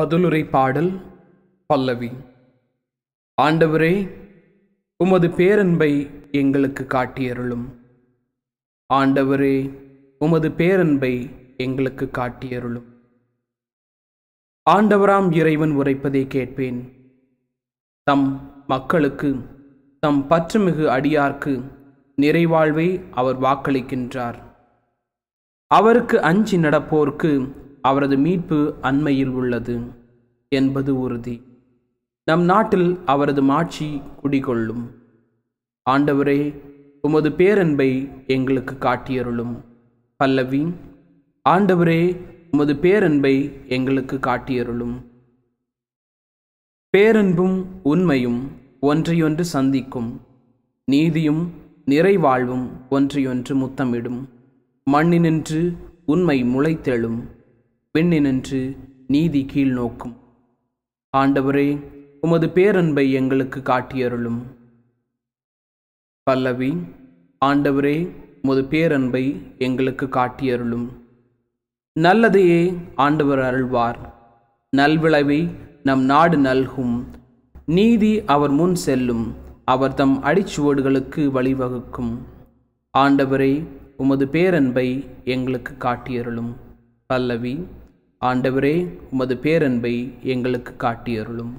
பதிலுரை பாடல் பல்லவி ஆண்டவரே உமது பேரன்பை எங்களுக்கு காட்டியருளும் ஆண்டவரே உமது பேரன்பை எங்களுக்கு காட்டியருளும் ஆண்டவராம் இறைவன் உரைப்பதை கேட்பேன் தம் மக்களுக்கு தம் பற்றுமிகு அடியார்க்கு நிறைவாழ்வை அவர் வாக்களிக்கின்றார் அவருக்கு அஞ்சி நடப்போர்க்கு அவரது மீட்பு அண்மையில் உள்ளது என்பது உறுதி நம் நாட்டில் அவரது மாட்சி குடிகொள்ளும் ஆண்டவரே உமது பேரன்பை எங்களுக்கு காட்டியருளும் பல்லவி ஆண்டவரே உமது பேரன்பை எங்களுக்கு காட்டியருளும் பேரன்பும் உண்மையும் ஒன்றையொன்று சந்திக்கும் நீதியும் நிறைவாழ்வும் ஒன்றையொன்று முத்தமிடும் மண்ணினின்று உண்மை முளைத்தெழும் நின்று நீதி கீழ் நோக்கும் ஆண்டவரே உமது பேரன்பை எங்களுக்கு காட்டியருளும் பல்லவி ஆண்டவரே உமது பேரன்பை எங்களுக்கு காட்டியருளும் நல்லதையே ஆண்டவர் அருள்வார் நல்விளைவை நம் நாடு நல்கும் நீதி அவர் முன் செல்லும் அவர் தம் அடிச்சுவோடுகளுக்கு வழிவகுக்கும் ஆண்டவரே உமது பேரன்பை எங்களுக்கு காட்டியருளும் பல்லவி ஆண்டவரே உமது பேரன்பை எங்களுக்கு காட்டியருளும்